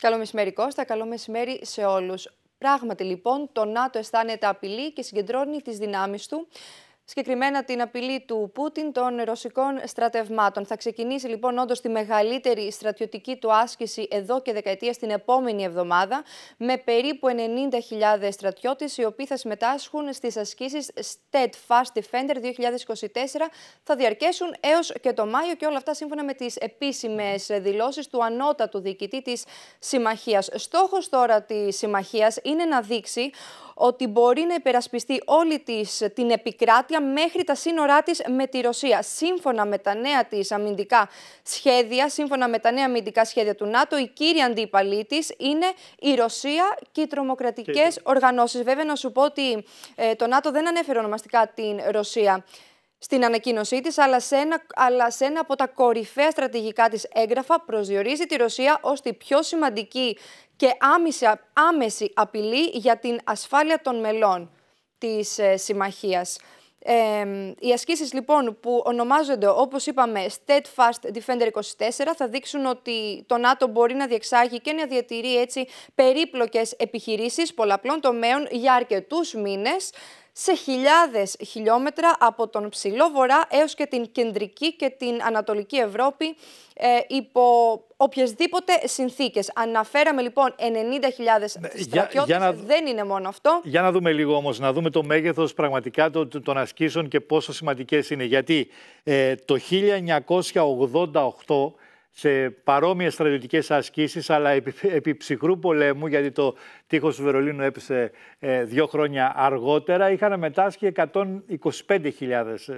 Καλό μεσημέρι Κώστα, καλό μεσημέρι σε όλους. Πράγματι λοιπόν το ΝΑΤΟ αισθάνεται απειλή και συγκεντρώνει τις δυνάμεις του συγκεκριμένα την απειλή του Πούτιν των ρωσικών στρατευμάτων. Θα ξεκινήσει λοιπόν όντως τη μεγαλύτερη στρατιωτική του άσκηση εδώ και δεκαετία την επόμενη εβδομάδα, με περίπου 90.000 στρατιώτες, οι οποίοι θα συμμετάσχουν στις ασκήσεις Steadfast Defender 2024. Θα διαρκέσουν έως και το Μάιο και όλα αυτά σύμφωνα με τις επίσημες δηλώσεις του ανώτατου διοικητή της Συμμαχίας. Στόχος τώρα της Συμμαχίας είναι να δείξει ότι μπορεί να υπερασπιστεί όλη της ε, την επικράτεια μέχρι τα σύνορά της με τη Ρωσία. Σύμφωνα με τα νέα της αμυντικά σχέδια, σύμφωνα με τα νέα αμυντικά σχέδια του ΝΑΤΟ, η κύρια αντίπαλή της είναι η Ρωσία και οι τρομοκρατικές οργανώσεις. Βέβαια να σου πω ότι ε, το ΝΑΤΟ δεν ανέφερε ονομαστικά την Ρωσία στην ανακοίνωσή της, αλλά σε, ένα, αλλά σε ένα από τα κορυφαία στρατηγικά της έγγραφα, προσδιορίζει τη Ρωσία ως τη πιο σημαντική και άμεση, άμεση απειλή για την ασφάλεια των μελών της ε, συμμαχίας. οι ασκήσεις λοιπόν που ονομάζονται όπως είπαμε Steadfast Defender 24 θα δείξουν ότι το ΝΑΤΟ μπορεί να διεξάγει και να διατηρεί έτσι περίπλοκες επιχειρήσεις πολλαπλών τομέων για αρκετούς μήνες σε χιλιάδες χιλιόμετρα από τον ψηλό βορρά έως και την κεντρική και την ανατολική Ευρώπη ε, υπό οποιασδήποτε συνθήκες. Αναφέραμε λοιπόν 90.000 στρατιώτες, ναι, για, δεν είναι μόνο αυτό. Για να δούμε λίγο όμως, να δούμε το μέγεθος πραγματικά των, των ασκήσεων και πόσο σημαντικές είναι. Γιατί ε, το 1988 σε παρόμοιες στρατιωτικές ασκήσεις, αλλά επί, επί, ψυχρού πολέμου, γιατί το τείχος του Βερολίνου έπεσε ε, δύο χρόνια αργότερα, είχαν μετάσχει 125.000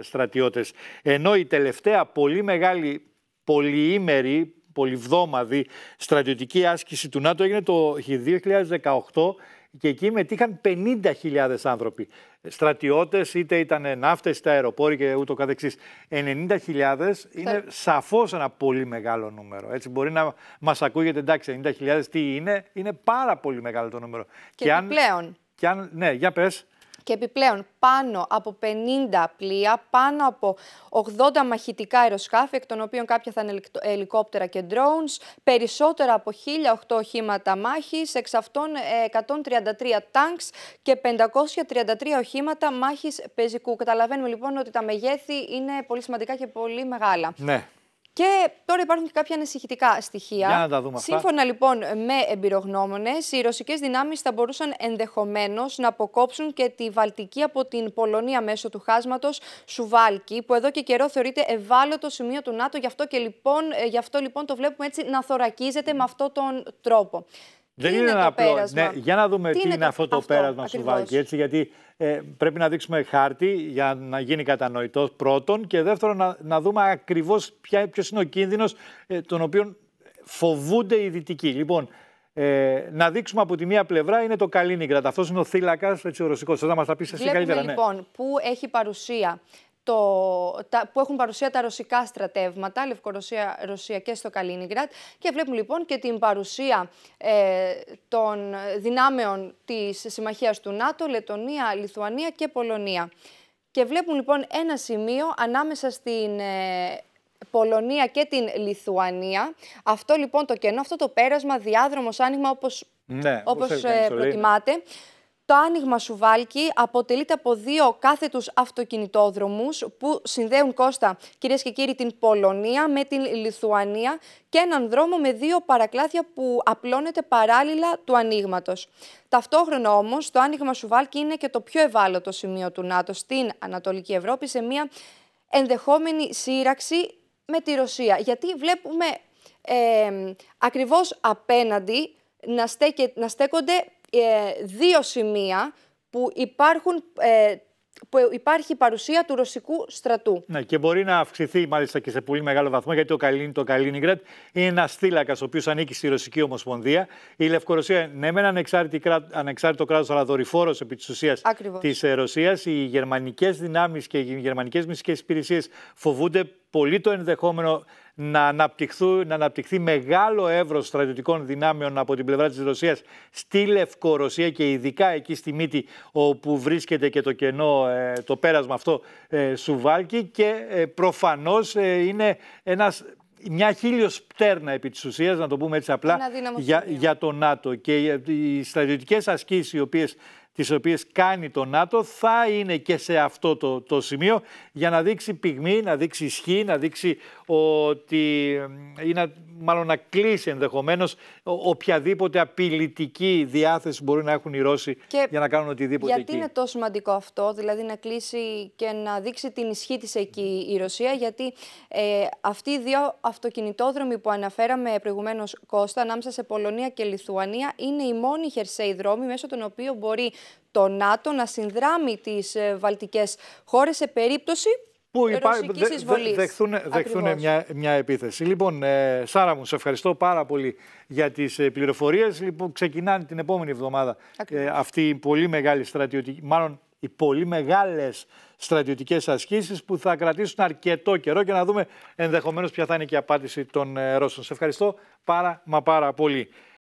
στρατιώτες. Ενώ η τελευταία πολύ μεγάλη πολυήμερη, πολυβδόμαδη στρατιωτική άσκηση του ΝΑΤΟ έγινε το 2018 και εκεί μετήχαν 50.000 άνθρωποι. Στρατιώτες, είτε ήταν ναύτες, είτε αεροπόροι και ούτω καθεξής. 90.000 είναι σαφώς ένα πολύ μεγάλο νούμερο. Έτσι μπορεί να μας ακούγεται εντάξει, 90.000 τι είναι, είναι πάρα πολύ μεγάλο το νούμερο. Και, και αν, πλέον. Και αν, ναι, για πες και επιπλέον πάνω από 50 πλοία, πάνω από 80 μαχητικά αεροσκάφη, εκ των οποίων κάποια θα είναι ελικόπτερα και drones, περισσότερα από 1.008 οχήματα μάχης, εξ αυτών 133 ε, τάγκς και 533 οχήματα μάχης πεζικού. Καταλαβαίνουμε λοιπόν ότι τα μεγέθη είναι πολύ σημαντικά και πολύ μεγάλα. Ναι. Και τώρα υπάρχουν και κάποια ανησυχητικά στοιχεία. Για να τα δούμε Σύμφωνα λοιπόν με εμπειρογνώμονες, οι ρωσικές δυνάμεις θα μπορούσαν ενδεχομένως να αποκόψουν και τη Βαλτική από την Πολωνία μέσω του χάσματος Σουβάλκι, που εδώ και καιρό θεωρείται ευάλωτο σημείο του ΝΑΤΟ. Γι' αυτό, και λοιπόν, ε, γι αυτό λοιπόν το βλέπουμε έτσι να θωρακίζεται με αυτόν τον τρόπο. Δεν είναι, απλό. Ναι, για να δούμε τι, είναι, αυτό το πέρασμα σου Έτσι, γιατί ε, πρέπει να δείξουμε χάρτη για να γίνει κατανοητός πρώτον και δεύτερον να, να δούμε ακριβώς ποιος είναι ο κίνδυνος ε, τον οποίο φοβούνται οι δυτικοί. Λοιπόν, ε, να δείξουμε από τη μία πλευρά είναι το Καλίνιγκρατ. Αυτός είναι ο θύλακας, έτσι ο ρωσικός. Θα μας τα πεις εσύ καλύτερα. Ναι. Λοιπόν, που έχει παρουσία το, τα, που έχουν παρουσία τα ρωσικά στρατεύματα, Λευκορωσία, Ρωσία και στο Καλίνιγκρατ. Και βλέπουμε λοιπόν και την παρουσία ε, των δυνάμεων της συμμαχίας του ΝΑΤΟ, Λετωνία, Λιθουανία και Πολωνία. Και βλέπουν λοιπόν ένα σημείο ανάμεσα στην ε, Πολωνία και την Λιθουανία. Αυτό λοιπόν το κενό, αυτό το πέρασμα, διάδρομος, άνοιγμα όπως, ναι, όπως, ε, προτιμάτε. Το άνοιγμα Σουβάλκι αποτελείται από δύο κάθετους αυτοκινητόδρομους που συνδέουν Κώστα, κυρίες και κύριοι, την Πολωνία με την Λιθουανία και έναν δρόμο με δύο παρακλάδια που απλώνεται παράλληλα του ανοίγματος. Ταυτόχρονα όμως, το άνοιγμα Σουβάλκι είναι και το πιο ευάλωτο σημείο του ΝΑΤΟ στην Ανατολική Ευρώπη σε μια ενδεχόμενη σύραξη με τη Ρωσία. Γιατί βλέπουμε ε, ακριβώς απέναντι να, στέκε, να στέκονται ε, δύο σημεία που υπάρχουν ε, που υπάρχει παρουσία του ρωσικού στρατού. Ναι, και μπορεί να αυξηθεί μάλιστα και σε πολύ μεγάλο βαθμό, γιατί το Καλίνι, το Καλίνιγκρατ είναι ένας θύλακας ο οποίος ανήκει στη Ρωσική Ομοσπονδία. Η Λευκορωσία, ναι, με ένα ανεξάρτητο κράτος, αλλά δορυφόρος επί της ουσίας της ε, Ρωσίας. Οι γερμανικές δυνάμεις και οι γερμανικές μυστικές υπηρεσίες φοβούνται πολύ το ενδεχόμενο να, να αναπτυχθεί μεγάλο εύρος στρατιωτικών δυνάμεων από την πλευρά της Ρωσίας στη Λευκορωσία και ειδικά εκεί στη Μύτη, όπου βρίσκεται και το κενό, ε, το πέρασμα αυτό ε, Σουβάλκι Και ε, προφανώς είναι ένας μια χίλιος πτέρνα επί της ουσίας, να το πούμε έτσι απλά, για, για το ΝΑΤΟ. Και οι στρατιωτικές ασκήσεις οι οποίες τις οποίες κάνει το ΝΑΤΟ θα είναι και σε αυτό το, το σημείο για να δείξει πυγμή, να δείξει ισχύ, να δείξει ότι ε, ή να, μάλλον να κλείσει ενδεχομένως οποιαδήποτε απειλητική διάθεση μπορεί να έχουν οι Ρώσοι για να κάνουν οτιδήποτε γιατί εκεί. είναι τόσο σημαντικό αυτό, δηλαδή να κλείσει και να δείξει την ισχύ της εκεί η Ρωσία γιατί ε, αυτοί οι δύο αυτοκινητόδρομοι που αναφέραμε προηγουμένως Κώστα ανάμεσα σε Πολωνία και Λιθουανία είναι οι μόνοι χερσαίοι δρόμοι μέσω των οποίων μπορεί το ΝΑΤΟ να συνδράμει τις ε, βαλτικές χώρες σε περίπτωση που υπά... δεχθούν, δεχθούν μια, μια επίθεση. Λοιπόν, ε, Σάρα μου, σε ευχαριστώ πάρα πολύ για τις πληροφορίε πληροφορίες. Λοιπόν, ξεκινάνε την επόμενη εβδομάδα ε, αυτή η πολύ μεγάλη στρατιωτική, μάλλον οι πολύ μεγάλες στρατιωτικές ασκήσεις που θα κρατήσουν αρκετό καιρό και να δούμε ενδεχομένως ποια θα είναι και η απάντηση των ε, Ρώσων. Σε ευχαριστώ πάρα μα πάρα πολύ.